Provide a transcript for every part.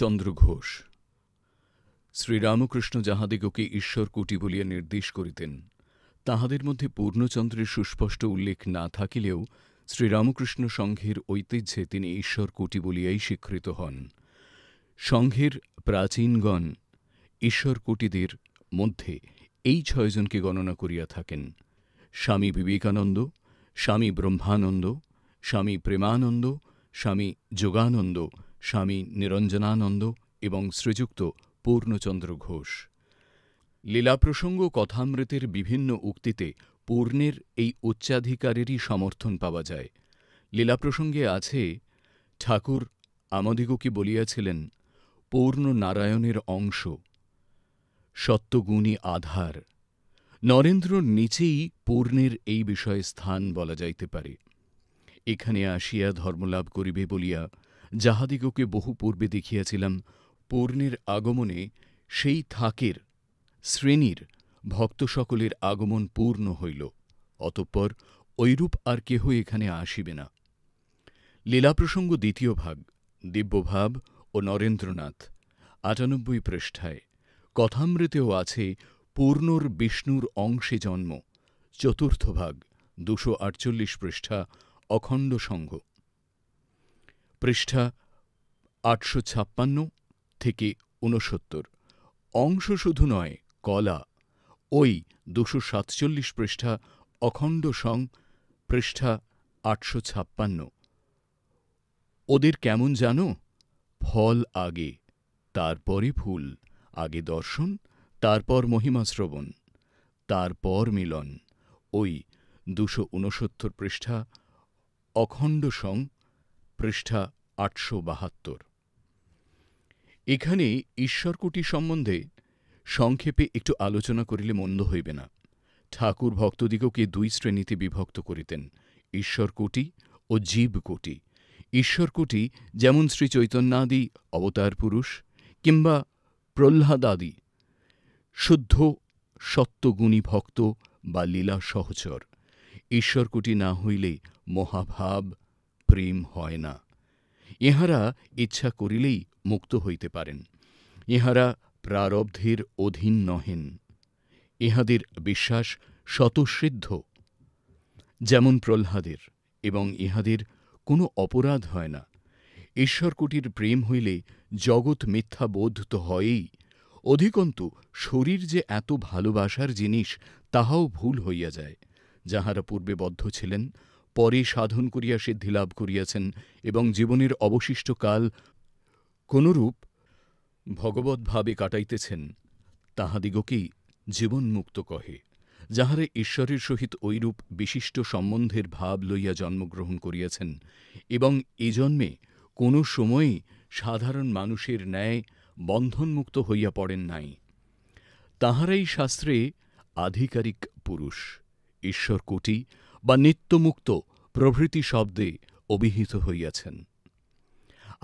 চন্দ্র ঘোষ শ্রীরামকৃষ্ণ যাহাদিগকে ঈশ্বরকুটি বলিয়া নির্দেশ করিতেন তাহাদের মধ্যে পূর্ণচন্দ্রের সুস্পষ্ট উল্লেখ না থাকিলেও শ্রীরামকৃষ্ণ সংঘের ঐতিহ্যে তিনি ঈশ্বরকুটি বলিয়াই স্বীকৃত হন সংঘের প্রাচীনগণ ঈশ্বরকুটিদের মধ্যে এই ছয়জনকে গণনা করিয়া থাকেন স্বামী বিবেকানন্দ স্বামী ব্রহ্মানন্দ স্বামী প্রেমানন্দ স্বামী যোগানন্দ স্বামী নিরঞ্জনানন্দ এবং শ্রীযুক্ত পূর্ণচন্দ্র ঘোষ লীলাপ্রসঙ্গ কথামৃতের বিভিন্ন উক্তিতে পূর্ণের এই উচ্চাধিকারেরই সমর্থন পাওয়া যায় লীলাপ্রসঙ্গে আছে ঠাকুর আমাদিগকে বলিয়াছিলেন পূর্ণ নারায়ণের অংশ সত্যগুণী আধার নরেন্দ্র নিচেই পূর্ণের এই বিষয়ে স্থান বলা যাইতে পারে এখানে আসিয়া ধর্মলাভ করিবে বলিয়া যাহাদিগকে বহু পূর্বে দেখিয়াছিলাম পূর্ণের আগমনে সেই থাকের শ্রেণীর ভক্ত সকলের আগমন পূর্ণ হইল অতঃপর ঐরূপ আর কেহ এখানে আসিবে না লীলাপ্রসঙ্গ দ্বিতীয় ভাগ দিব্যভাব ও নরেন্দ্রনাথ আটানব্বই পৃষ্ঠায় কথামৃতেও আছে পূর্ণর বিষ্ণুর অংশে জন্ম চতুর্থ ভাগ দুশো আটচল্লিশ পৃষ্ঠা অখণ্ড সংঘ পৃষ্ঠা আটশো ছাপ্পান্ন থেকে ঊনসত্তর অংশ শুধু নয় কলা ওই দুশো সাতচল্লিশ পৃষ্ঠা অখণ্ড সং পৃষ্ঠা আটশো ছাপ্পান্ন ওদের কেমন জানো ফল আগে তারপরে ফুল আগে দর্শন তারপর মহিমা শ্রবণ তারপর মিলন ওই দুশো ঊনসত্তর পৃষ্ঠা অখণ্ড সং পৃষ্ঠা আটশো বাহাত্তর এখানে ঈশ্বরকুটি সম্বন্ধে সংক্ষেপে একটু আলোচনা করিলে মন্দ হইবে না ঠাকুর ভক্তদিগকে দুই শ্রেণীতে বিভক্ত করিতেন ঈশ্বরকুটি ও জীবকুটি ঈশ্বরকুটি যেমন শ্রী চৈতন্যাদি অবতার পুরুষ কিংবা প্রহ্লাদাদি শুদ্ধ সত্যগুণী ভক্ত বা লীলা সহচর ঈশ্বরকুটি না হইলে মহাভাব প্রেম হয় না ইহারা ইচ্ছা করিলেই মুক্ত হইতে পারেন ইহারা প্রারব্ধের অধীন নহেন ইহাদের বিশ্বাস স্বতঃসিদ্ধ যেমন প্রহ্লাদের এবং ইহাদের কোনো অপরাধ হয় না ঈশ্বরকুটির প্রেম হইলে জগৎ মিথ্যা বোধ তো হয়ই অধিকন্তু শরীর যে এত ভালোবাসার জিনিস তাহাও ভুল হইয়া যায় যাহারা পূর্বে বদ্ধ ছিলেন পরে সাধন করিয়া সিদ্ধিলাভ করিয়াছেন এবং জীবনের অবশিষ্ট কাল কোনরূপ ভগবৎভাবে কাটাইতেছেন তাহাদিগকেই জীবনমুক্ত কহে যাহারা ঈশ্বরের সহিত ঐরূপ বিশিষ্ট সম্বন্ধের ভাব লইয়া জন্মগ্রহণ করিয়াছেন এবং এ জন্মে কোনো সময়ই সাধারণ মানুষের ন্যায় বন্ধনমুক্ত হইয়া পড়েন নাই তাহারাই শাস্ত্রে আধিকারিক পুরুষ ঈশ্বর কোটি বা নিত্যমুক্ত প্রভৃতি শব্দে অভিহিত হইয়াছেন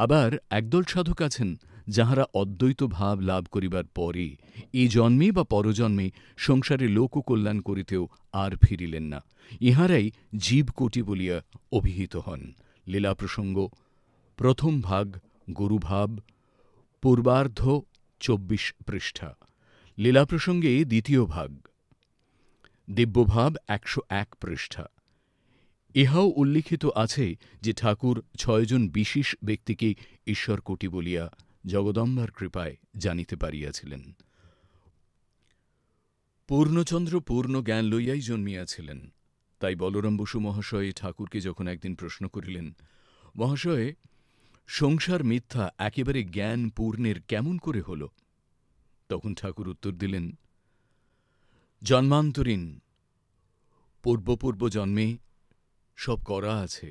আবার একদল সাধক আছেন যাহারা অদ্বৈত ভাব লাভ করিবার পরে এই জন্মে বা পরজন্মে সংসারে লোককল্যাণ করিতেও আর ফিরিলেন না ইহারাই জীবকোটি বলিয়া অভিহিত হন লীলা প্রসঙ্গ প্রথম ভাগ গুরুভাব পূর্বার্ধ চব্বিশ পৃষ্ঠা লীলা প্রসঙ্গে দ্বিতীয় ভাগ দিব্যভাব একশো এক পৃষ্ঠা ইহাও উল্লিখিত আছে যে ঠাকুর ছয়জন বিশেষ ব্যক্তিকে ঈশ্বরকোটি বলিয়া জগদম্বার কৃপায় জানিতে পারিয়াছিলেন পূর্ণচন্দ্র পূর্ণ জ্ঞান লইয়াই জন্মিয়াছিলেন তাই বলরাম বসু মহাশয় ঠাকুরকে যখন একদিন প্রশ্ন করিলেন মহাশয় সংসার মিথ্যা একেবারে জ্ঞান পূর্ণের কেমন করে হল তখন ঠাকুর উত্তর দিলেন জন্মান্তরীণ পূর্বপূর্ব জন্মে সব করা আছে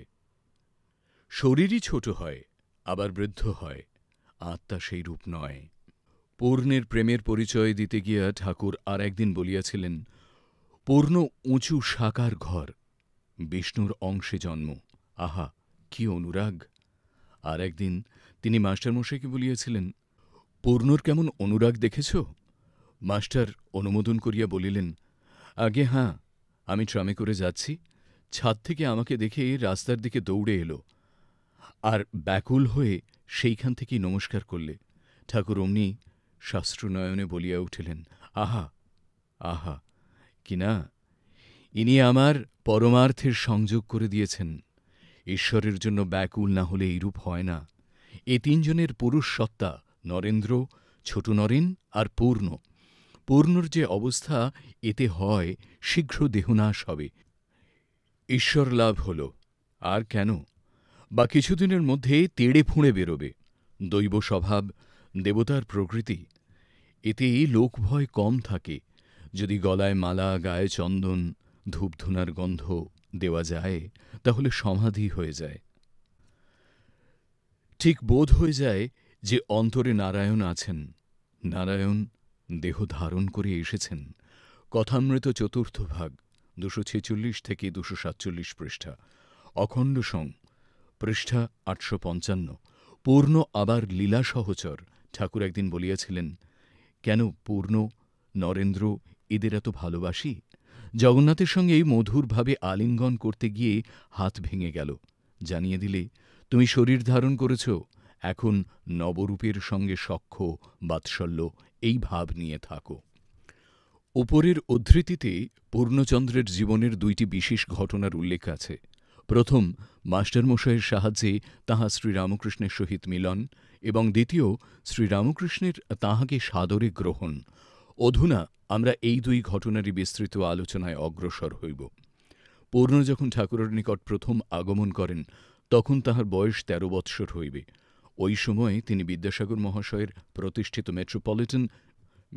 শরীরই ছোট হয় আবার বৃদ্ধ হয় আত্মা সেই রূপ নয় পূর্ণের প্রেমের পরিচয় দিতে গিয়া ঠাকুর আর একদিন বলিয়াছিলেন পূর্ণ উঁচু সাকার ঘর বিষ্ণুর অংশে জন্ম আহা কি অনুরাগ আর একদিন তিনি মাস্টারমশাইকে বলিয়াছিলেন পূর্ণর কেমন অনুরাগ দেখেছো মাস্টার অনুমোদন করিয়া বলিলেন আগে হাঁ আমি ট্রামে করে যাচ্ছি ছাদ থেকে আমাকে দেখে রাস্তার দিকে দৌড়ে এলো আর ব্যাকুল হয়ে সেইখান থেকেই নমস্কার করলে ঠাকুর অমনি শাস্ত্রনয়নে বলিয়া উঠিলেন আহা আহা কি না ইনি আমার পরমার্থের সংযোগ করে দিয়েছেন ঈশ্বরের জন্য ব্যাকুল না হলে এইরূপ হয় না এ তিনজনের পুরুষ সত্তা নরেন্দ্র ছোট নরেন আর পূর্ণ পূর্ণর যে অবস্থা এতে হয় শীঘ্র দেহনাশ হবে ঈশ্বর লাভ হল আর কেন বা কিছুদিনের মধ্যে তেড়ে ফুঁড়ে বেরোবে দৈব স্বভাব দেবতার প্রকৃতি এতে লোকভয় কম থাকে যদি গলায় মালা গায়ে চন্দন ধূপধুনার গন্ধ দেওয়া যায় তাহলে সমাধি হয়ে যায় ঠিক বোধ হয়ে যায় যে অন্তরে নারায়ণ আছেন নারায়ণ দেহ ধারণ করে এসেছেন কথামৃত চতুর্থ ভাগ দুশো ছেচল্লিশ থেকে দুশো সাতচল্লিশ পৃষ্ঠা অখণ্ড সং পৃষ্ঠা আটশো পঞ্চান্ন পূর্ণ আবার লীলা সহচর ঠাকুর একদিন বলিয়াছিলেন কেন পূর্ণ নরেন্দ্র এদের এত ভালোবাসি জগন্নাথের সঙ্গে এই মধুরভাবে আলিঙ্গন করতে গিয়ে হাত ভেঙে গেল জানিয়ে দিলে তুমি শরীর ধারণ করেছ এখন নবরূপের সঙ্গে সখ্য বাৎসল্য এই ভাব নিয়ে থাকো উপরের উদ্ধৃতিতে পূর্ণচন্দ্রের জীবনের দুইটি বিশেষ ঘটনার উল্লেখ আছে প্রথম মাস্টারমশাইয়ের সাহায্যে তাহা শ্রীরামকৃষ্ণের সহিত মিলন এবং দ্বিতীয় শ্রীরামকৃষ্ণের তাহাকে সাদরে গ্রহণ অধুনা আমরা এই দুই ঘটনারই বিস্তৃত আলোচনায় অগ্রসর হইব পূর্ণ যখন ঠাকুরের নিকট প্রথম আগমন করেন তখন তাহার বয়স তেরো বৎসর হইবে ওই সময়ে তিনি বিদ্যাসাগর মহাশয়ের প্রতিষ্ঠিত মেট্রোপলিটন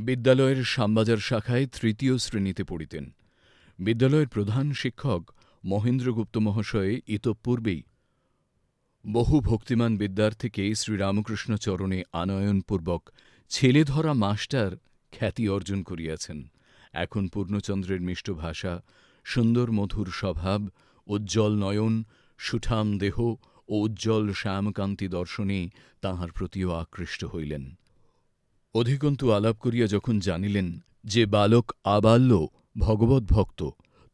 বিদ্যালয়ের শামবাজার শাখায় তৃতীয় শ্রেণীতে পড়িতেন বিদ্যালয়ের প্রধান শিক্ষক মহেন্দ্রগুপ্ত মহাশয়ে ইতঃপূর্বেই বহু ভক্তিমান বিদ্যার্থীকে শ্রীরামকৃষ্ণ চরণে আনয়নপূর্বক ছেলে ধরা মাস্টার খ্যাতি অর্জন করিয়াছেন এখন পূর্ণচন্দ্রের মিষ্ট ভাষা সুন্দর মধুর স্বভাব উজ্জ্বল নয়ন সুঠাম দেহ উজ্জ্বল শ্যামকান্তি দর্শনে তাঁহার প্রতিও আকৃষ্ট হইলেন অধিকন্তু আলাপ করিয়া যখন জানিলেন যে বালক আবাল্য ভগবত ভক্ত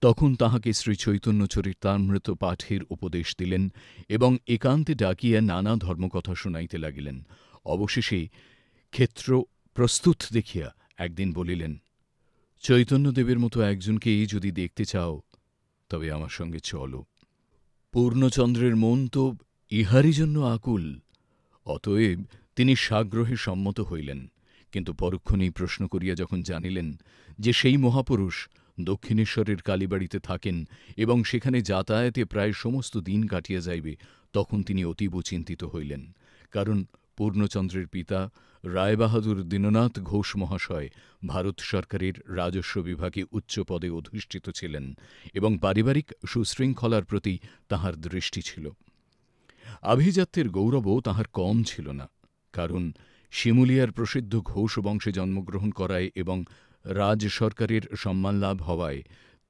তখন তাহাকে শ্রী চৈতন্য চরিতামৃত পাঠের উপদেশ দিলেন এবং একান্তে ডাকিয়া নানা ধর্মকথা শুনাইতে লাগিলেন অবশেষে ক্ষেত্র প্রস্তুত দেখিয়া একদিন বলিলেন চৈতন্যদেবের মতো একজনকেই যদি দেখতে চাও তবে আমার সঙ্গে চলো পূর্ণচন্দ্রের মন তো ইহারই জন্য আকুল অতএব তিনি সাগ্রহে সম্মত হইলেন কিন্তু পরক্ষণেই প্রশ্ন করিয়া যখন জানিলেন যে সেই মহাপুরুষ দক্ষিণেশ্বরের কালীবাড়িতে থাকেন এবং সেখানে যাতায়াতে প্রায় সমস্ত দিন কাটিয়া যাইবে তখন তিনি অতীব চিন্তিত হইলেন কারণ পূর্ণচন্দ্রের পিতা রায়বাহাদুর দীননাথ ঘোষ মহাশয় ভারত সরকারের রাজস্ব বিভাগে উচ্চ পদে অধিষ্ঠিত ছিলেন এবং পারিবারিক সুশৃঙ্খলার প্রতি তাহার দৃষ্টি ছিল আভিজাত্যের গৌরবও তাহার কম ছিল না কারণ শিমুলিয়ার প্রসিদ্ধ ঘোষ বংশে জন্মগ্রহণ করায় এবং রাজ সরকারের সম্মান লাভ হওয়ায়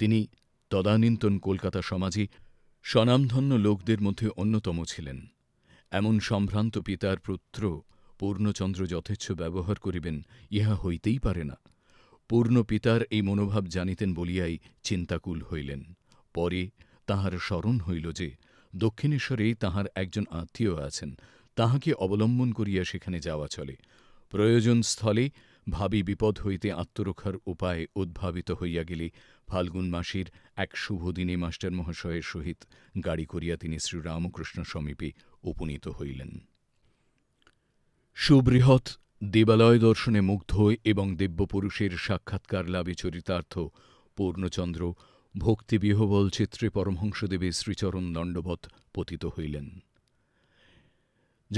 তিনি তদানীন্তন কলকাতা সমাজে স্বনামধন্য লোকদের মধ্যে অন্যতম ছিলেন এমন সম্ভ্রান্ত পিতার পুত্র পূর্ণচন্দ্র যথেচ্ছ ব্যবহার করিবেন ইহা হইতেই পারে না পূর্ণ পিতার এই মনোভাব জানিতেন বলিয়াই চিন্তাকুল হইলেন পরে তাহার স্মরণ হইল যে দক্ষিণেশ্বরেই তাঁহার একজন আত্মীয় আছেন তাঁহাকে অবলম্বন করিয়া সেখানে যাওয়া চলে প্রয়োজন স্থলে ভাবি বিপদ হইতে আত্মরক্ষার উপায় উদ্ভাবিত হইয়া গেলে ফাল্গুন মাসের এক শুভদিনে মাস্টার মহাশয়ের সহিত গাড়ি করিয়া তিনি শ্রীরামকৃষ্ণ সমীপে উপনীত হইলেন সুবৃহৎ দেবালয় দর্শনে মুগ্ধ এবং দিব্যপুরুষের সাক্ষাৎকার লাভে চরিতার্থ পূর্ণচন্দ্র ভক্তিবিহবল চিত্রে পরমহংসদেবী শ্রীচরণ দণ্ডবত পতিত হইলেন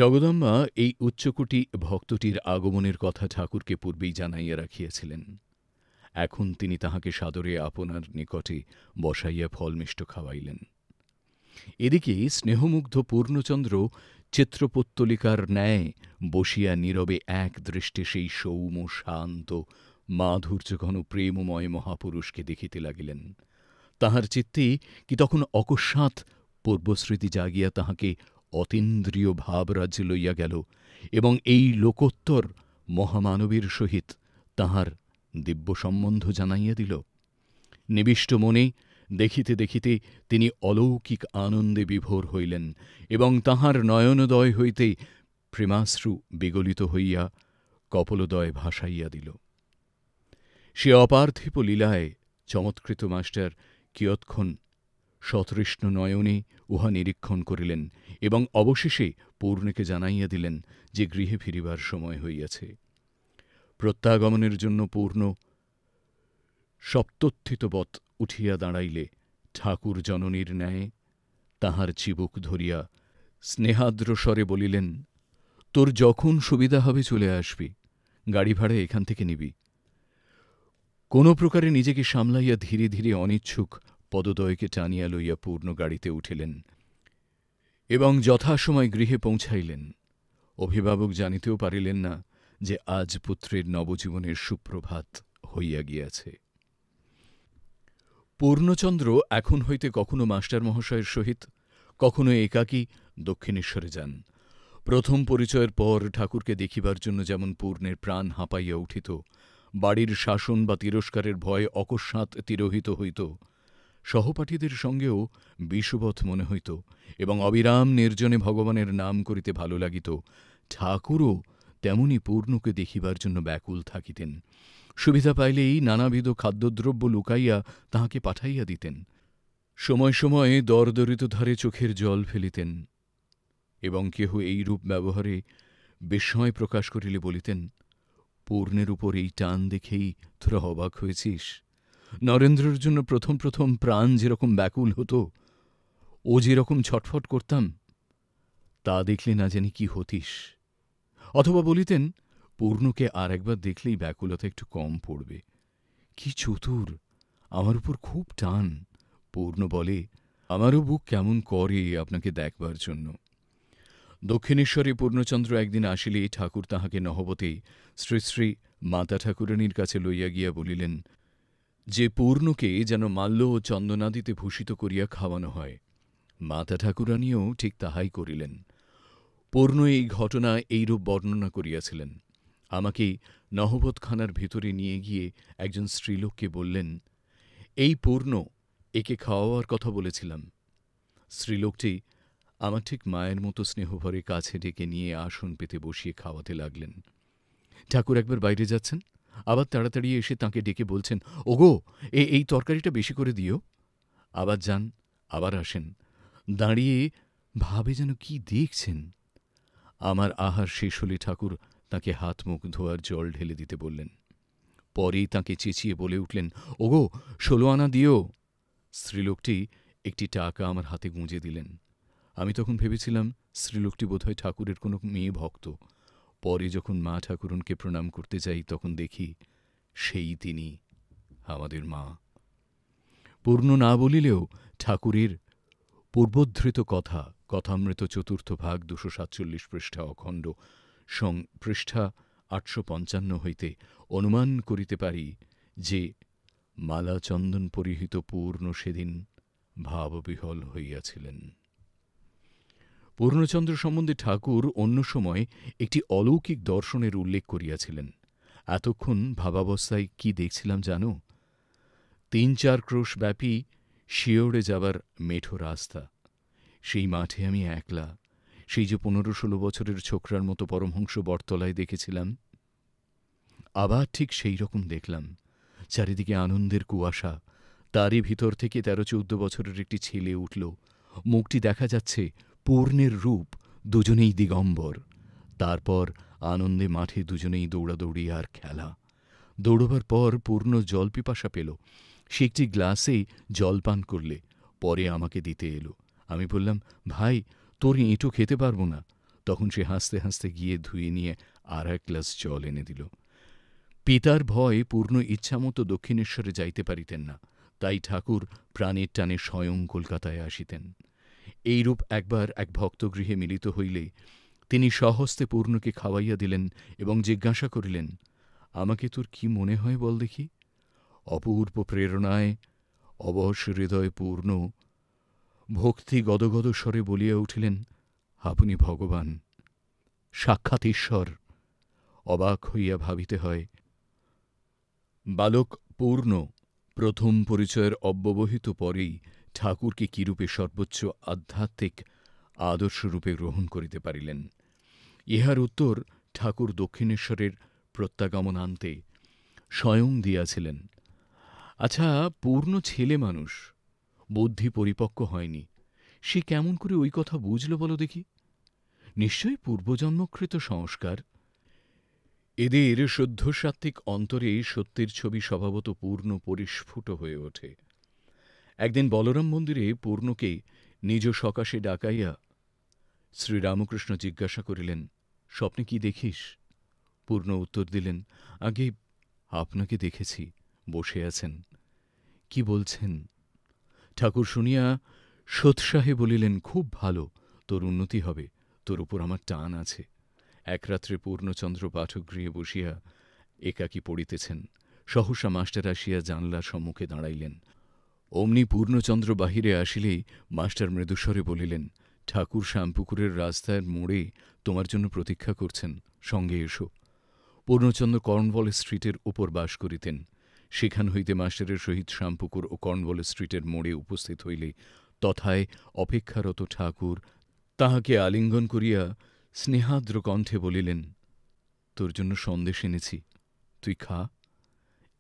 জগদম্বা এই উচ্চকুটি ভক্তটির আগমনের কথা ঠাকুরকে পূর্বেই জানাইয়া রাখিয়াছিলেন এখন তিনি তাহাকে সাদরে আপনার নিকটে বসাইয়া ফলমিষ্ট খাওয়াইলেন এদিকে স্নেহমুগ্ধ পূর্ণচন্দ্র চিত্রপত্তলিকার ন্যায় বসিয়া নীরবে এক দৃষ্টে সেই সৌম শান্ত মাধুর্যঘন প্রেমময় মহাপুরুষকে দেখিতে লাগিলেন তাঁহার চিত্তে কি তখন অকস্মাৎ পূর্বস্মৃতি জাগিয়া তাঁহাকে অতীন্দ্রিয় ভাবরাজ্যে লইয়া গেল এবং এই লোকোত্তর মহামানবীর সহিত তাঁহার দিব্য সম্বন্ধ জানাইয়া দিল নিবিষ্ট মনে দেখিতে দেখিতে তিনি অলৌকিক আনন্দে বিভোর হইলেন এবং তাঁহার নয়নোদয় হইতে প্রেমাশ্রু বিগলিত হইয়া কপলদয় ভাসাইয়া দিল সে অপার্থিপ লীলায় চমৎকৃত মাস্টার কিয়ৎক্ষণ সতৃষ্ণ নয়নে উহা নিরীক্ষণ করিলেন এবং অবশেষে পূর্ণকে জানাইয়া দিলেন যে গৃহে ফিরিবার সময় হইয়াছে প্রত্যাগমনের জন্য পূর্ণ সপ্তোত্থিতবৎ উঠিয়া দাঁড়াইলে ঠাকুর জননীর ন্যায় তাহার চিবুক ধরিয়া স্নেহাদ্র স্বরে বলিলেন তোর যখন সুবিধা হবে চলে আসবি গাড়ি ভাড়া এখান থেকে নিবি কোন প্রকারে নিজেকে সামলাইয়া ধীরে ধীরে অনিচ্ছুক পদদয়কে টানিয়া লইয়া পূর্ণ গাড়িতে উঠিলেন এবং যথাসময় গৃহে পৌঁছাইলেন অভিভাবক জানিতেও পারিলেন না যে আজ পুত্রের নবজীবনের সুপ্রভাত হইয়া গিয়াছে পূর্ণচন্দ্র এখন হইতে কখনো মাস্টার মহাশয়ের সহিত কখনো একাকী দক্ষিণেশ্বরে যান প্রথম পরিচয়ের পর ঠাকুরকে দেখিবার জন্য যেমন পূর্ণের প্রাণ হাঁপাইয়া উঠিত বাড়ির শাসন বা তিরস্কারের ভয়ে অকস্মাৎ তিরোহিত হইত সহপাঠীদের সঙ্গেও বিষুবথ মনে হইত এবং অবিরাম নির্জনে ভগবানের নাম করিতে ভালো লাগিত ঠাকুরও তেমনি পূর্ণকে দেখিবার জন্য ব্যাকুল থাকিতেন সুবিধা পাইলেই নানাবিধ খাদ্যদ্রব্য লুকাইয়া তাহাকে পাঠাইয়া দিতেন সময় সময়ে দরদরিত ধারে চোখের জল ফেলিতেন এবং কেহ এই রূপ ব্যবহারে বিস্ময় প্রকাশ করিলে বলিতেন পূর্ণের উপর এই টান দেখেই তোরা অবাক হয়েছিস নরেন্দ্রর জন্য প্রথম প্রথম প্রাণ যেরকম ব্যাকুল হতো ও যেরকম ছটফট করতাম তা দেখলে না জানি কি হতিস অথবা বলিতেন পূর্ণকে আর একবার দেখলেই ব্যাকুলতা একটু কম পড়বে কি চতুর আমার উপর খুব টান পূর্ণ বলে আমারও বুক কেমন করে আপনাকে দেখবার জন্য দক্ষিণেশ্বরে পূর্ণচন্দ্র একদিন আসিলে ঠাকুর তাহাকে নহবতেই শ্রী শ্রী মাতা ঠাকুরাণীর কাছে লইয়া গিয়া বলিলেন যে পূর্ণকে যেন মাল্য ও চন্দনাদিতে ভূষিত করিয়া খাওয়ানো হয় মাতা ঠাকুরাণীও ঠিক তাহাই করিলেন পূর্ণ এই ঘটনা এইরূপ বর্ণনা করিয়াছিলেন আমাকে নহবতখানার ভিতরে নিয়ে গিয়ে একজন স্ত্রীলোককে বললেন এই পূর্ণ একে খাওয়াওয়ার কথা বলেছিলাম স্ত্রীলোকটি আমার ঠিক মায়ের মতো স্নেহভরে কাছে ডেকে নিয়ে আসন পেতে বসিয়ে খাওয়াতে লাগলেন ঠাকুর একবার বাইরে যাচ্ছেন আবার তাড়াতাড়ি এসে তাকে ডেকে বলছেন ওগো এ এই তরকারিটা বেশি করে দিও আবার যান আবার আসেন দাঁড়িয়ে ভাবে যেন কি দেখছেন আমার আহার শেষ হলে ঠাকুর তাকে হাত মুখ ধোয়ার জল ঢেলে দিতে বললেন পরেই তাকে চেঁচিয়ে বলে উঠলেন ওগো ষোলো আনা দিও স্ত্রীলোকটি একটি টাকা আমার হাতে গুঁজে দিলেন আমি তখন ভেবেছিলাম স্ত্রীলোকটি বোধহয় ঠাকুরের কোনো মেয়ে ভক্ত পরে যখন মা ঠাকুরনকে প্রণাম করতে যাই তখন দেখি সেই তিনি আমাদের মা পূর্ণ না বলিলেও ঠাকুরের পূর্বোদ্ধৃত কথা কথামৃত চতুর্থ ভাগ দুশো সাতচল্লিশ পৃষ্ঠা অখণ্ড সং পৃষ্ঠা আটশো পঞ্চান্ন হইতে অনুমান করিতে পারি যে মালা চন্দন পরিহিত পূর্ণ সেদিন ভাববিহল হইয়াছিলেন পূর্ণচন্দ্র সম্বন্ধে ঠাকুর অন্য সময় একটি অলৌকিক দর্শনের উল্লেখ করিয়াছিলেন এতক্ষণ ভাবাবস্থায় কি দেখছিলাম জানো তিন চার ক্রোশ ব্যাপী শিওড়ে যাবার মেঠো রাস্তা সেই মাঠে আমি একলা সেই যে পনেরো ষোলো বছরের ছোকরার মতো পরমহংস বটতলায় দেখেছিলাম আবার ঠিক সেই রকম দেখলাম চারিদিকে আনন্দের কুয়াশা তারই ভিতর থেকে তেরো চৌদ্দ বছরের একটি ছেলে উঠল মুখটি দেখা যাচ্ছে পূর্ণের রূপ দুজনেই দিগম্বর তারপর আনন্দে মাঠে দুজনেই দৌড়াদৌড়ি আর খেলা দৌড়বার পর পূর্ণ জল পিপাসা পেল সে একটি গ্লাসে জল পান করলে পরে আমাকে দিতে এলো আমি বললাম ভাই তোর এঁটো খেতে পারবো না তখন সে হাসতে হাসতে গিয়ে ধুয়ে নিয়ে আর এক গ্লাস জল এনে দিল পিতার ভয়ে পূর্ণ ইচ্ছামতো দক্ষিণেশ্বরে যাইতে পারিতেন না তাই ঠাকুর প্রাণের টানে স্বয়ং কলকাতায় আসিতেন এইরূপ একবার এক ভক্তগৃহে মিলিত হইলে তিনি স্বহস্তে পূর্ণকে খাওয়াইয়া দিলেন এবং জিজ্ঞাসা করিলেন আমাকে তোর কি মনে হয় বল দেখি অপূর্ব প্রেরণায় অবশ হৃদয় পূর্ণ ভক্তি গদগদ স্বরে বলিয়া উঠিলেন আপনি ভগবান সাক্ষাৎ ঈশ্বর অবাক হইয়া ভাবিতে হয় বালক পূর্ণ প্রথম পরিচয়ের অব্যবহিত পরেই ঠাকুরকে কিরূপে সর্বোচ্চ আধ্যাত্মিক আদর্শরূপে গ্রহণ করিতে পারিলেন ইহার উত্তর ঠাকুর দক্ষিণেশ্বরের আনতে স্বয়ং দিয়াছিলেন আচ্ছা পূর্ণ ছেলে মানুষ বুদ্ধি পরিপক্ক হয়নি সে কেমন করে ওই কথা বুঝল বল দেখি নিশ্চয়ই পূর্বজন্মকৃত সংস্কার এদের শুদ্ধ সাত্ত্বিক অন্তরে সত্যের ছবি স্বভাবত পূর্ণ পরিস্ফুট হয়ে ওঠে একদিন বলরাম মন্দিরে পূর্ণকে নিজ সকাশে ডাকাইয়া শ্রীরামকৃষ্ণ জিজ্ঞাসা করিলেন স্বপ্নে কি দেখিস পূর্ণ উত্তর দিলেন আগে আপনাকে দেখেছি বসে আছেন কি বলছেন ঠাকুর শুনিয়া সোৎসাহে বলিলেন খুব ভালো তোর উন্নতি হবে তোর উপর আমার টান আছে এক রাত্রে পূর্ণচন্দ্র গৃহে বসিয়া একাকী পড়িতেছেন সহসা মাস্টার আসিয়া জানলার সম্মুখে দাঁড়াইলেন অমনি পূর্ণচন্দ্র বাহিরে আসিলেই মাস্টার মৃদুস্বরে বলিলেন ঠাকুর শ্যামপুকুরের রাস্তার মোড়ে তোমার জন্য প্রতীক্ষা করছেন সঙ্গে এসো পূর্ণচন্দ্র কর্নওয়াল স্ট্রিটের উপর বাস করিতেন সেখান হইতে মাস্টারের সহিত শ্যামপুকুর ও কর্নওয়াল স্ট্রিটের মোড়ে উপস্থিত হইলে তথায় অপেক্ষারত ঠাকুর তাহাকে আলিঙ্গন করিয়া স্নেহাদ্র কণ্ঠে বলিলেন তোর জন্য সন্দেশ এনেছি তুই খা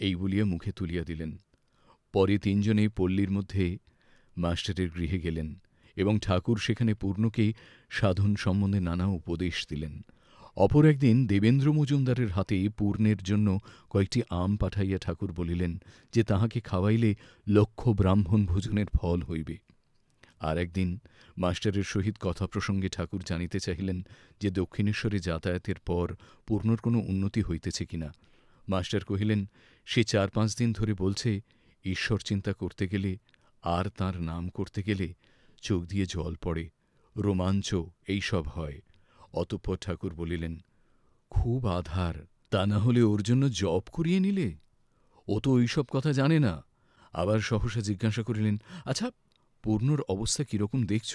এই বলিয়া মুখে তুলিয়া দিলেন পরে তিনজনেই পল্লীর মধ্যে মাস্টারের গৃহে গেলেন এবং ঠাকুর সেখানে পূর্ণকে সাধন সম্বন্ধে নানা উপদেশ দিলেন অপর একদিন দেবেন্দ্র মজুমদারের হাতে পূর্ণের জন্য কয়েকটি আম পাঠাইয়া ঠাকুর বলিলেন যে তাহাকে খাওয়াইলে লক্ষ ব্রাহ্মণ ভোজনের ফল হইবে আর একদিন মাস্টারের সহিত কথা প্রসঙ্গে ঠাকুর জানিতে চাহিলেন যে দক্ষিণেশ্বরে যাতায়াতের পর পূর্ণর কোনো উন্নতি হইতেছে কিনা মাস্টার কহিলেন সে চার পাঁচ দিন ধরে বলছে ঈশ্বর চিন্তা করতে গেলে আর তাঁর নাম করতে গেলে চোখ দিয়ে জল পড়ে রোমাঞ্চ এইসব হয় অতঃপর ঠাকুর বলিলেন খুব আধার তা না হলে ওর জন্য জব করিয়ে নিলে ও তো ওইসব কথা জানে না আবার সহসা জিজ্ঞাসা করিলেন আচ্ছা পূর্ণর অবস্থা কীরকম দেখছ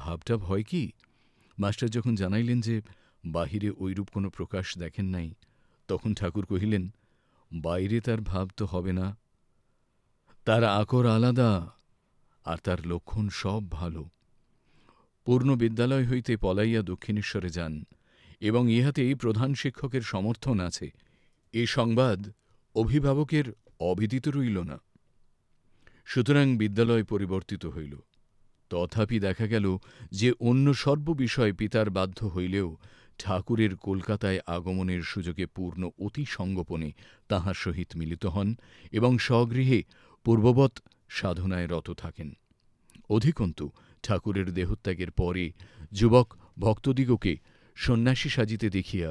ভাবটা ভয় কি মাস্টার যখন জানাইলেন যে বাহিরে ঐরূপ কোনো প্রকাশ দেখেন নাই তখন ঠাকুর কহিলেন বাইরে তার ভাব তো হবে না তার আকর আলাদা আর তার লক্ষণ সব ভালো পূর্ণ বিদ্যালয় হইতে পলাইয়া দক্ষিণেশ্বরে যান এবং ইহাতেই প্রধান শিক্ষকের সমর্থন আছে এ সংবাদ অভিভাবকের অবিদিত রইল না সুতরাং বিদ্যালয় পরিবর্তিত হইল তথাপি দেখা গেল যে অন্য সর্ববিষয়ে পিতার বাধ্য হইলেও ঠাকুরের কলকাতায় আগমনের সুযোগে পূর্ণ অতি সঙ্গোপনে তাহার সহিত মিলিত হন এবং স্বগৃহে পূর্ববৎ সাধনায় রত থাকেন অধিকন্তু ঠাকুরের দেহত্যাগের পরে যুবক ভক্তদিগকে সন্ন্যাসী সাজিতে দেখিয়া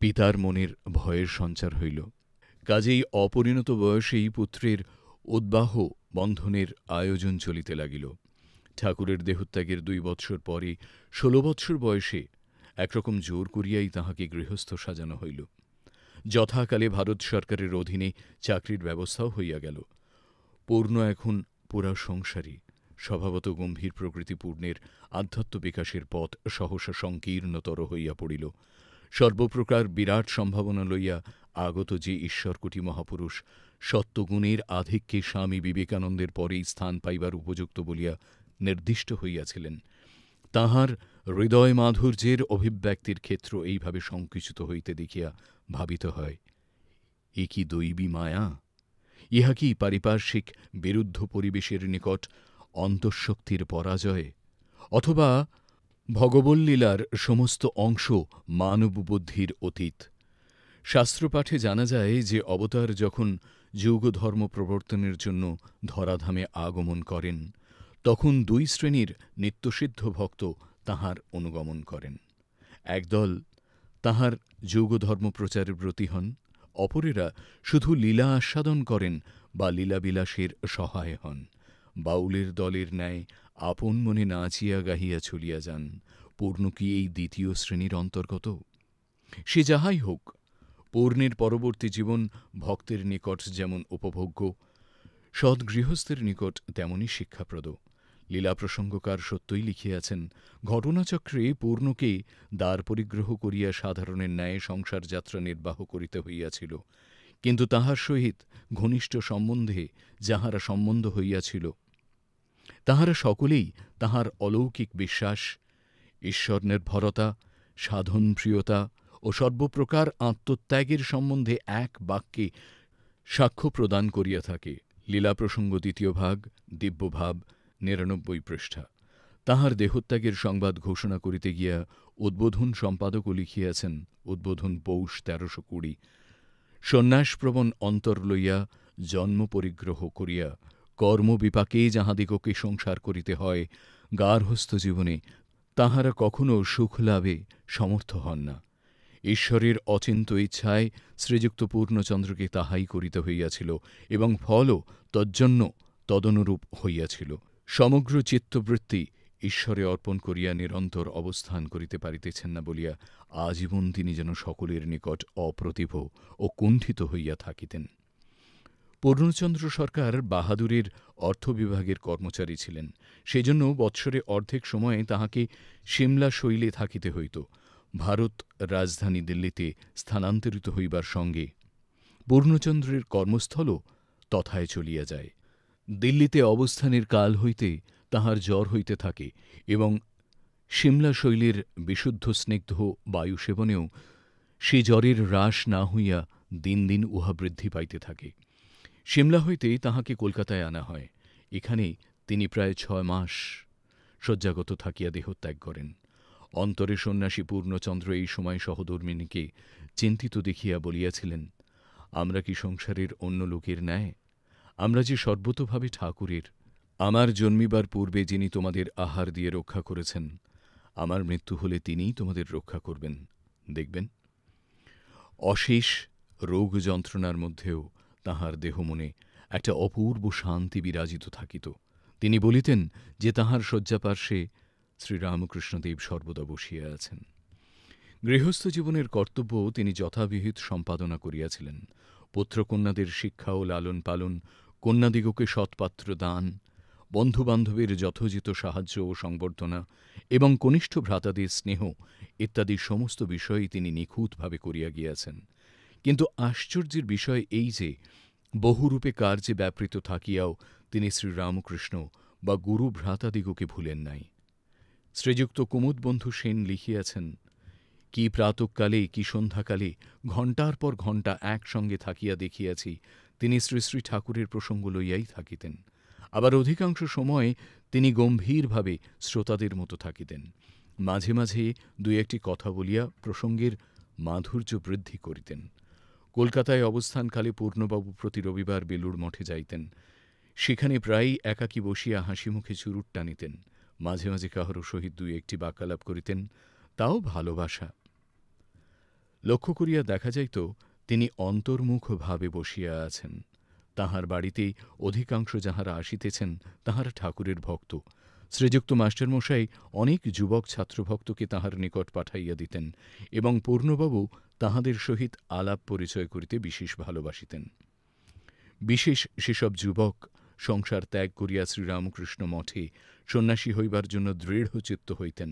পিতার মনের ভয়ের সঞ্চার হইল কাজেই অপরিণত বয়সেই পুত্রের উদ্বাহ বন্ধনের আয়োজন চলিতে লাগিল ঠাকুরের দেহত্যাগের দুই বৎসর পরে ষোল বৎসর বয়সে একরকম জোর করিয়াই তাহাকে গৃহস্থ সাজানো হইল যথাকালে ভারত সরকারের অধীনে চাকরির ব্যবস্থাও হইয়া গেল পূর্ণ এখন পুরা সংসারী স্বভাবত গম্ভীর প্রকৃতি পূর্ণের বিকাশের পথ সহসা সংকীর্ণতর হইয়া পড়িল সর্বপ্রকার বিরাট সম্ভাবনা লইয়া আগত যে ঈশ্বরকুটি মহাপুরুষ সত্যগুণের আধিক্যে স্বামী বিবেকানন্দের পরেই স্থান পাইবার উপযুক্ত বলিয়া নির্দিষ্ট হইয়াছিলেন তাহার হৃদয় মাধুর্যের অভিব্যক্তির ক্ষেত্র এইভাবে সংকুচিত হইতে দেখিয়া ভাবিত হয় এ কি দৈবী মায়া ইহা কি পারিপার্শ্বিক বিরুদ্ধ পরিবেশের নিকট অন্তঃশক্তির পরাজয় অথবা ভগবল্লীলার সমস্ত অংশ মানববুদ্ধির অতীত শাস্ত্রপাঠে জানা যায় যে অবতার যখন যুগধর্ম প্রবর্তনের জন্য ধরাধামে আগমন করেন তখন দুই শ্রেণীর নিত্যসিদ্ধ ভক্ত তাহার অনুগমন করেন একদল তাহার যুগধর্ম প্রচারে ব্রতী হন অপরেরা শুধু লীলা আস্বাদন করেন বা লীলাবিলাসের সহায় হন বাউলের দলের ন্যায় আপন মনে নাচিয়া গাহিয়া চলিয়া যান পূর্ণ কি এই দ্বিতীয় শ্রেণীর অন্তর্গত সে যাহাই হোক পূর্ণের পরবর্তী জীবন ভক্তের নিকট যেমন উপভোগ্য সৎগৃহস্থের নিকট তেমনই শিক্ষাপ্রদ লীলাপ্রসঙ্গকার সত্যই লিখিয়াছেন ঘটনাচক্রে পূর্ণকে দ্বার পরিগ্রহ করিয়া সাধারণের ন্যায় সংসারযাত্রা নির্বাহ করিতে হইয়াছিল কিন্তু তাহার সহিত ঘনিষ্ঠ সম্বন্ধে যাহারা সম্বন্ধ হইয়াছিল তাহারা সকলেই তাহার অলৌকিক বিশ্বাস ঈশ্বর নির্ভরতা সাধনপ্রিয়তা ও সর্বপ্রকার আত্মত্যাগের সম্বন্ধে এক বাক্যে সাক্ষ্য প্রদান করিয়া থাকে লীলাপ্রসঙ্গ দ্বিতীয় ভাগ দিব্যভাব নিরানব্বই পৃষ্ঠা তাঁহার দেহত্যাগের সংবাদ ঘোষণা করিতে গিয়া উদ্বোধন সম্পাদকও লিখিয়াছেন উদ্বোধন পৌষ তেরোশো কুড়ি সন্ন্যাসপ্রবণ অন্তর লইয়া জন্ম পরিগ্রহ করিয়া কর্মবিপাকে যাহাদিগকে সংসার করিতে হয় গার্হস্থ জীবনে তাহারা কখনও সুখ লাভে সমর্থ হন না ঈশ্বরের অচিন্ত ইচ্ছায় শ্রীযুক্ত পূর্ণচন্দ্রকে তাহাই করিতে হইয়াছিল এবং ফলও তজ্জন্য তদনুরূপ হইয়াছিল সমগ্র চিত্তবৃত্তি ঈশ্বরে অর্পণ করিয়া নিরন্তর অবস্থান করিতে পারিতেছেন না বলিয়া আজীবন তিনি যেন সকলের নিকট অপ্রতিভ ও কুণ্ঠিত হইয়া থাকিতেন পূর্ণচন্দ্র সরকার বাহাদুরের অর্থ বিভাগের কর্মচারী ছিলেন সেজন্য বৎসরে অর্ধেক সময়ে তাহাকে সিমলা শৈলে থাকিতে হইত ভারত রাজধানী দিল্লিতে স্থানান্তরিত হইবার সঙ্গে পূর্ণচন্দ্রের কর্মস্থলও তথায় চলিয়া যায় দিল্লীতে অবস্থানের কাল হইতে তাঁহার জ্বর হইতে থাকে এবং সিমলা শৈলীর বিশুদ্ধ স্নিগ্ধ বায়ু সেবনেও সে জ্বরের হ্রাস না হইয়া দিন দিন উহা বৃদ্ধি পাইতে থাকে সিমলা হইতে তাহাকে কলকাতায় আনা হয় এখানে তিনি প্রায় ছয় মাস শয্যাগত থাকিয়া দেহত্যাগ করেন অন্তরে সন্ন্যাসী পূর্ণচন্দ্র এই সময় সহধর্মিনীকে চিন্তিত দেখিয়া বলিয়াছিলেন আমরা কি সংসারের অন্য লোকের ন্যায় আমরা যে সর্বতোভাবে ঠাকুরের আমার জন্মিবার পূর্বে যিনি তোমাদের আহার দিয়ে রক্ষা করেছেন আমার মৃত্যু হলে তিনিই তোমাদের রক্ষা করবেন দেখবেন অশেষ রোগ যন্ত্রণার মধ্যেও তাহার দেহ মনে একটা অপূর্ব শান্তি বিরাজিত থাকিত তিনি বলিতেন যে তাহার শয্যাপার্শ্বে শ্রীরামকৃষ্ণদেব সর্বদা বসিয়া আছেন গৃহস্থ জীবনের কর্তব্য তিনি যথাবিহিত সম্পাদনা করিয়াছিলেন পুত্রকন্যাদের শিক্ষা ও লালন পালন কন্যাদিগকে সৎপাত্র দান বন্ধুবান্ধবের যথোচিত সাহায্য ও সংবর্ধনা এবং কনিষ্ঠ ভ্রাতাদের স্নেহ ইত্যাদি সমস্ত বিষয়ে তিনি নিখুঁতভাবে করিয়া গিয়াছেন কিন্তু আশ্চর্যের বিষয় এই যে বহুরূপে কার্যে ব্যাপৃত থাকিয়াও তিনি শ্রীরামকৃষ্ণ বা গুরু ভ্রাতাদিগকে ভুলেন নাই শ্রীযুক্ত কুমুদবন্ধু সেন লিখিয়াছেন কি প্রাতকালে কি সন্ধ্যাকালে ঘণ্টার পর ঘণ্টা একসঙ্গে থাকিয়া দেখিয়াছি তিনি শ্রী শ্রী ঠাকুরের প্রসঙ্গ লইয়াই থাকিতেন আবার অধিকাংশ সময় তিনি গম্ভীরভাবে শ্রোতাদের মতো থাকিতেন মাঝে মাঝে দুই একটি কথা বলিয়া প্রসঙ্গের মাধুর্য বৃদ্ধি করিতেন কলকাতায় অবস্থানকালে পূর্ণবাবু প্রতি রবিবার বেলুড় মঠে যাইতেন সেখানে প্রায়ই একাকী বসিয়া হাসি মুখে চুরুট টানিতেন মাঝে মাঝে কাহারও সহিত দুই একটি বাক্যালাপ করিতেন তাও ভালোবাসা লক্ষ্য করিয়া দেখা যাইত তিনি অন্তর্মুখভাবে বসিয়া আছেন তাঁহার বাড়িতেই অধিকাংশ যাহারা আসিতেছেন তাহারা ঠাকুরের ভক্ত শ্রীযুক্ত মাস্টারমশাই অনেক যুবক ছাত্রভক্তকে তাহার নিকট পাঠাইয়া দিতেন এবং পূর্ণবাবু তাহাদের সহিত আলাপ পরিচয় করিতে বিশেষ ভালোবাসিতেন বিশেষ সেসব যুবক সংসার ত্যাগ করিয়া শ্রীরামকৃষ্ণ মঠে সন্ন্যাসী হইবার জন্য দৃঢ়চিত্ত হইতেন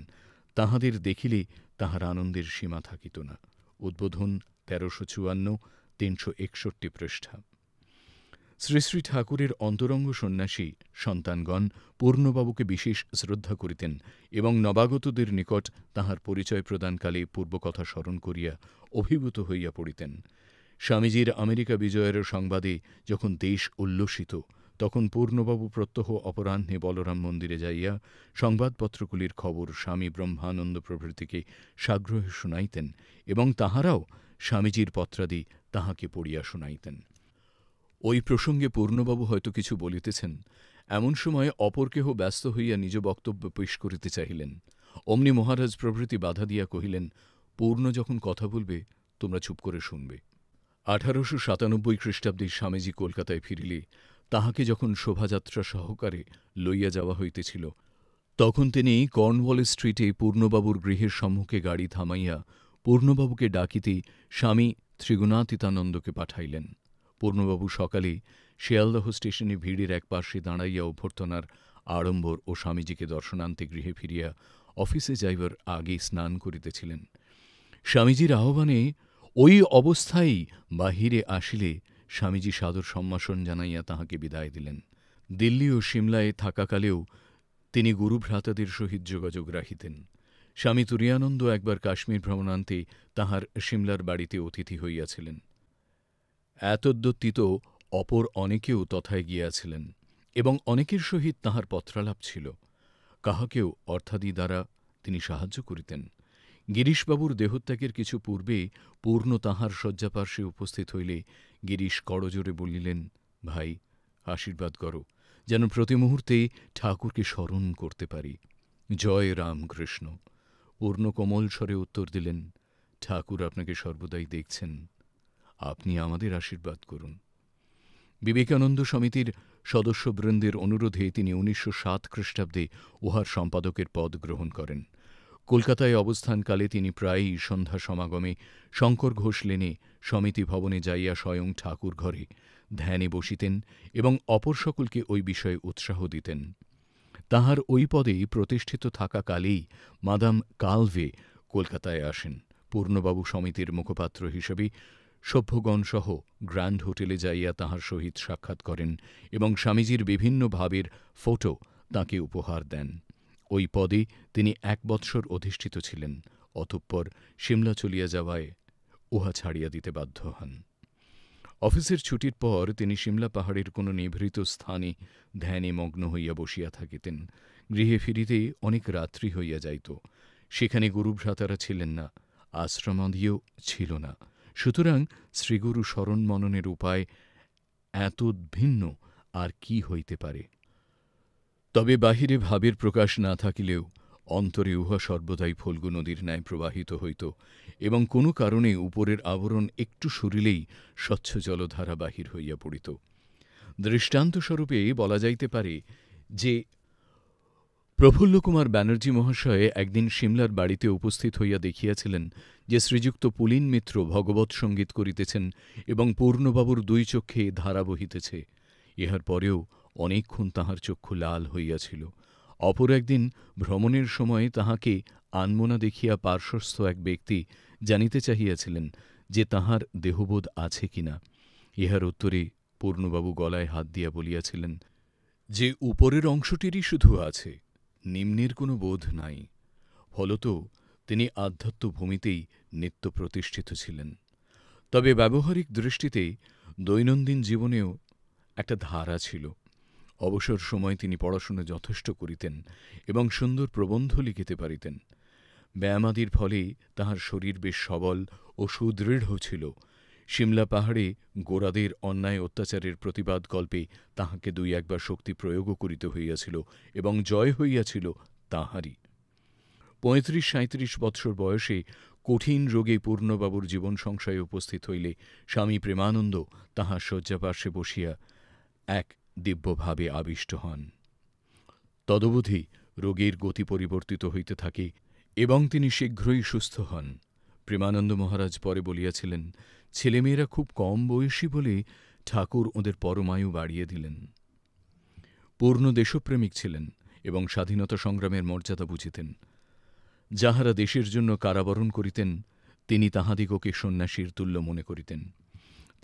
তাহাদের দেখিলে তাহার আনন্দের সীমা থাকিত না উদ্বোধন তেরোশো চুয়ান্ন তিনশো একষট্টি পৃষ্ঠা শ্রী শ্রী ঠাকুরের অন্তরঙ্গ সন্ন্যাসী সন্তানগণ পূর্ণবাবুকে বিশেষ শ্রদ্ধা করিতেন এবং নবাগতদের নিকট তাহার পরিচয় প্রদানকালে পূর্বকথা স্মরণ করিয়া অভিভূত হইয়া পড়িতেন স্বামীজির আমেরিকা বিজয়ের সংবাদে যখন দেশ উল্লসিত তখন পূর্ণবাবু প্রত্যহ অপরাহ্নে বলরাম মন্দিরে যাইয়া সংবাদপত্রগুলির খবর স্বামী ব্রহ্মানন্দ প্রভৃতিকে সাগ্রহে শুনাইতেন এবং তাহারাও স্বামীজীর পত্রাদি তাহাকে পড়িয়া শুনাইতেন ওই প্রসঙ্গে পূর্ণবাবু হয়তো কিছু বলিতেছেন এমন সময়ে অপর কেহ ব্যস্ত হইয়া নিজ বক্তব্য পেশ করিতে চাহিলেন অমনি মহারাজ প্রভৃতি বাধা দিয়া কহিলেন পূর্ণ যখন কথা বলবে তোমরা চুপ করে শুনবে আঠারোশো সাতানব্বই খ্রিস্টাব্দে স্বামীজি কলকাতায় ফিরিলে তাহাকে যখন শোভাযাত্রা সহকারে লইয়া যাওয়া হইতেছিল তখন তিনি কর্নওয়াল স্ট্রিটে পূর্ণবাবুর গৃহের সম্মুখে গাড়ি থামাইয়া পূর্ণবাবুকে ডাকিতেই স্বামী ত্রিগুণাতীতানন্দকে পাঠাইলেন পূর্ণবাবু সকালে শিয়ালদহ স্টেশনে ভিড়ের এক পার্শ্বে দাঁড়াইয়া অভ্যর্থনার আড়ম্বর ও স্বামীজীকে দর্শনান্তে গৃহে ফিরিয়া অফিসে যাইবার আগে স্নান করিতেছিলেন স্বামীজির আহ্বানে ওই অবস্থায় বাহিরে আসিলে স্বামীজি সাদর সম্মাসন জানাইয়া তাহাকে বিদায় দিলেন দিল্লি ও সিমলায় থাকাকালেও তিনি গুরুভ্রাতাদের সহিত যোগাযোগ রাখিতেন স্বামী তুরিয়ানন্দ একবার কাশ্মীর ভ্রমণান্তে তাঁহার সিমলার বাড়িতে অতিথি হইয়াছিলেন এতদ্যতীত অপর অনেকেও তথায় গিয়াছিলেন এবং অনেকের সহিত তাঁহার পত্রালাপ ছিল কাহাকেও অর্থাদি দ্বারা তিনি সাহায্য করিতেন গিরিশবাবুর দেহত্যাগের কিছু পূর্বে পূর্ণ তাঁহার শয্যাপার্শ্বে উপস্থিত হইলে গিরিশ করজোরে বলিলেন ভাই আশীর্বাদ কর যেন প্রতি মুহূর্তে ঠাকুরকে স্মরণ করতে পারি জয় রামকৃষ্ণ কোমল স্বরে উত্তর দিলেন ঠাকুর আপনাকে সর্বদাই দেখছেন আপনি আমাদের আশীর্বাদ করুন বিবেকানন্দ সমিতির সদস্যবৃন্দের অনুরোধে তিনি উনিশশো সাত খ্রিস্টাব্দে উহার সম্পাদকের পদ গ্রহণ করেন কলকাতায় অবস্থানকালে তিনি প্রায়ই সন্ধ্যা সমাগমে শঙ্কর ঘোষ লেনে সমিতি ভবনে যাইয়া স্বয়ং ঠাকুর ঘরে ধ্যানে বসিতেন এবং অপর সকলকে ওই বিষয়ে উৎসাহ দিতেন তাঁহার ঐ পদেই প্রতিষ্ঠিত থাকাকালেই মাদাম কালভে কলকাতায় আসেন পূর্ণবাবু সমিতির মুখপাত্র হিসেবে সভ্যগণসহ গ্র্যান্ড হোটেলে যাইয়া তাঁহার সহিত সাক্ষাৎ করেন এবং স্বামীজির বিভিন্ন ভাবের ফোটো তাঁকে উপহার দেন ওই পদে তিনি এক বৎসর অধিষ্ঠিত ছিলেন অতঃপর সিমলা চলিয়া যাওয়ায় উহা ছাড়িয়া দিতে বাধ্য হন অফিসের ছুটির পর তিনি সিমলা পাহাড়ের কোনো নিভৃত স্থানে ধ্যানে মগ্ন হইয়া বসিয়া থাকিতেন গৃহে ফিরিতে অনেক রাত্রি হইয়া যাইত সেখানে গুরুভ্রাতারা ছিলেন না আশ্রমাদিও ছিল না সুতরাং শ্রীগুরু স্মরণ মননের উপায় এত ভিন্ন আর কি হইতে পারে তবে বাহিরে ভাবের প্রকাশ না থাকিলেও অন্তরে উহা সর্বদাই ফল্গু নদীর ন্যায় প্রবাহিত হইত এবং কোনো কারণে উপরের আবরণ একটু সরিলেই স্বচ্ছ জলধারা বাহির হইয়া পড়িত দৃষ্টান্তস্বরূপে বলা যাইতে পারে যে প্রফুল্লকুমার ব্যানার্জি মহাশয় একদিন সিমলার বাড়িতে উপস্থিত হইয়া দেখিয়াছিলেন যে শ্রীযুক্ত পুলিন মিত্র ভগবত সঙ্গীত করিতেছেন এবং পূর্ণবাবুর দুই চক্ষে ধারা বহিতেছে ইহার পরেও অনেকক্ষণ তাহার চক্ষু লাল হইয়াছিল অপর একদিন ভ্রমণের সময়ে তাঁহাকে আনমনা দেখিয়া পার্শ্বস্থ এক ব্যক্তি জানিতে চাহিয়াছিলেন যে তাঁহার দেহবোধ আছে কিনা ইহার উত্তরে পূর্ণবাবু গলায় হাত দিয়া বলিয়াছিলেন যে উপরের অংশটিরই শুধু আছে নিম্নের কোনো বোধ নাই ফলত তিনি ভূমিতেই নিত্য প্রতিষ্ঠিত ছিলেন তবে ব্যবহারিক দৃষ্টিতে দৈনন্দিন জীবনেও একটা ধারা ছিল অবসর সময় তিনি পড়াশোনা যথেষ্ট করিতেন এবং সুন্দর প্রবন্ধ লিখিতে পারিতেন ব্যায়ামাদির ফলে তাহার শরীর বেশ সবল ও সুদৃঢ় ছিল সিমলা পাহাড়ে গোরাদের অন্যায় অত্যাচারের প্রতিবাদ কল্পে তাহাকে দুই একবার শক্তি প্রয়োগও করিতে হইয়াছিল এবং জয় হইয়াছিল তাহারই পঁয়ত্রিশ সাঁত্রিশ বৎসর বয়সে কঠিন রোগে পূর্ণবাবুর জীবন সংশয়ে উপস্থিত হইলে স্বামী প্রেমানন্দ তাহার শয্যাপার্শ্বে বসিয়া এক দিব্যভাবে আবিষ্ট হন তদবধি রোগীর গতি পরিবর্তিত হইতে থাকে এবং তিনি শীঘ্রই সুস্থ হন প্রেমানন্দ মহারাজ পরে বলিয়াছিলেন ছেলেমেয়েরা খুব কম বয়সী বলে ঠাকুর ওদের পরমায়ু বাড়িয়ে দিলেন পূর্ণ দেশপ্রেমিক ছিলেন এবং স্বাধীনতা সংগ্রামের মর্যাদা বুঝিতেন যাহারা দেশের জন্য কারাবরণ করিতেন তিনি তাহাদিগকে সন্ন্যাসীর তুল্য মনে করিতেন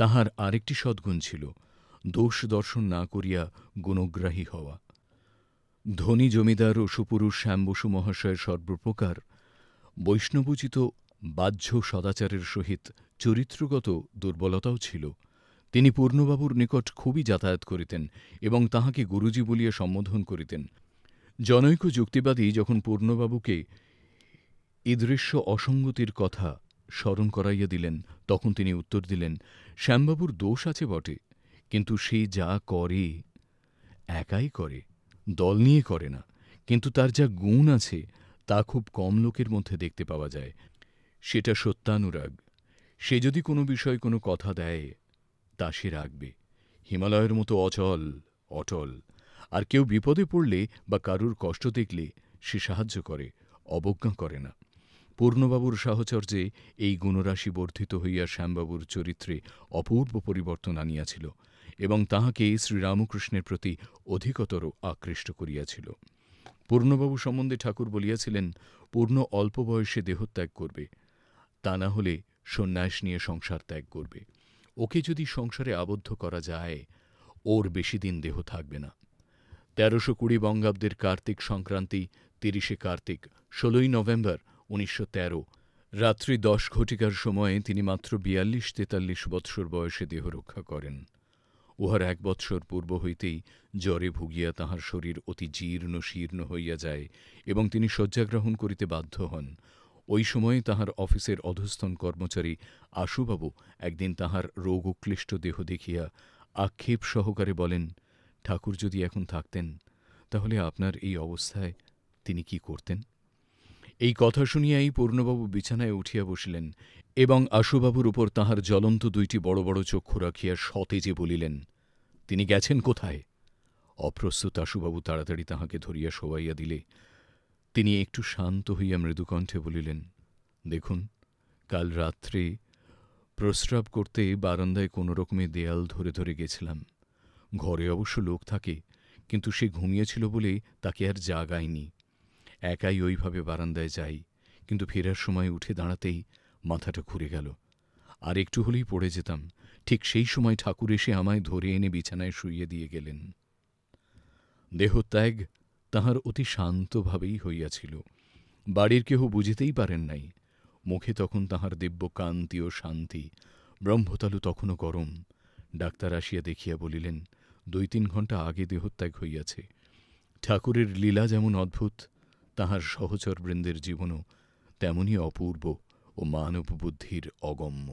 তাহার আরেকটি সদ্গুণ ছিল দোষ দর্শন না করিয়া গুণগ্রাহী হওয়া ধনী জমিদার ও সুপুরুষ শ্যামবসু মহাশয়ের সর্বপ্রকার বৈষ্ণবোচিত বাহ্য সদাচারের সহিত চরিত্রগত দুর্বলতাও ছিল তিনি পূর্ণবাবুর নিকট খুবই যাতায়াত করিতেন এবং তাহাকে গুরুজি বলিয়া সম্বোধন করিতেন জনৈক যুক্তিবাদী যখন পূর্ণবাবুকে ঈদৃশ্য অসঙ্গতির কথা স্মরণ করাইয়া দিলেন তখন তিনি উত্তর দিলেন শ্যামবাবুর দোষ আছে বটে কিন্তু সে যা করে একাই করে দল নিয়ে করে না কিন্তু তার যা গুণ আছে তা খুব কম লোকের মধ্যে দেখতে পাওয়া যায় সেটা সত্যানুরাগ সে যদি কোনো বিষয়ে কোনো কথা দেয় তা সে রাখবে হিমালয়ের মতো অচল অটল আর কেউ বিপদে পড়লে বা কারুর কষ্ট দেখলে সে সাহায্য করে অবজ্ঞা করে না পূর্ণবাবুর সাহচর্যে এই গুণরাশি বর্ধিত হইয়া শ্যামবাবুর চরিত্রে অপূর্ব পরিবর্তন আনিয়াছিল এবং তাহাকে শ্রীরামকৃষ্ণের প্রতি অধিকতর আকৃষ্ট করিয়াছিল পূর্ণবাবু সম্বন্ধে ঠাকুর বলিয়াছিলেন পূর্ণ অল্প বয়সে দেহত্যাগ করবে তা না হলে সন্ন্যাস নিয়ে সংসার ত্যাগ করবে ওকে যদি সংসারে আবদ্ধ করা যায় ওর বেশি দিন দেহ থাকবে না তেরোশো কুড়ি বঙ্গাব্দের কার্তিক সংক্রান্তি তিরিশে কার্তিক ষোলোই নভেম্বর উনিশশো রাত্রি দশ ঘটিকার সময়ে তিনি মাত্র বিয়াল্লিশ তেতাল্লিশ বৎসর বয়সে দেহ রক্ষা করেন উহার এক বৎসর পূর্ব হইতেই জ্বরে ভুগিয়া তাহার শরীর অতি জীর্ণ শীর্ণ হইয়া যায় এবং তিনি শয্যাগ্রহণ করিতে বাধ্য হন ওই সময়ে তাহার অফিসের অধস্তন কর্মচারী আশুবাবু একদিন তাহার রোগ ক্লিষ্ট দেহ দেখিয়া আক্ষেপ সহকারে বলেন ঠাকুর যদি এখন থাকতেন তাহলে আপনার এই অবস্থায় তিনি কি করতেন এই কথা শুনিয়াই পূর্ণবাবু বিছানায় উঠিয়া বসিলেন এবং আশুবাবুর উপর তাহার জ্বলন্ত দুইটি বড় বড় চক্ষু রাখিয়া সতেজে বলিলেন তিনি গেছেন কোথায় অপ্রস্তুত আশুবাবু তাড়াতাড়ি তাহাকে ধরিয়া শোয়াইয়া দিলে তিনি একটু শান্ত হইয়া মৃদুকণ্ঠে বলিলেন দেখুন কাল রাত্রে প্রস্রাব করতে বারান্দায় কোনো রকমে দেয়াল ধরে ধরে গেছিলাম ঘরে অবশ্য লোক থাকে কিন্তু সে ঘুমিয়েছিল বলে তাকে আর জাগায়নি একাই ওইভাবে বারান্দায় যাই কিন্তু ফেরার সময় উঠে দাঁড়াতেই মাথাটা ঘুরে গেল আর একটু হলেই পড়ে যেতাম ঠিক সেই সময় ঠাকুর এসে আমায় ধরে এনে বিছানায় শুইয়ে দিয়ে গেলেন দেহত্যাগ তাহার অতি শান্তভাবেই হইয়াছিল বাড়ির কেহ বুঝিতেই পারেন নাই মুখে তখন তাহার দিব্য কান্তি ও শান্তি ব্রহ্মতালু তখনও গরম ডাক্তার আসিয়া দেখিয়া বলিলেন দুই তিন ঘন্টা আগে দেহত্যাগ হইয়াছে ঠাকুরের লীলা যেমন অদ্ভুত তাঁহার সহচরবৃন্দের জীবনও তেমনি অপূর্ব ও মানব বুদ্ধির অগম্য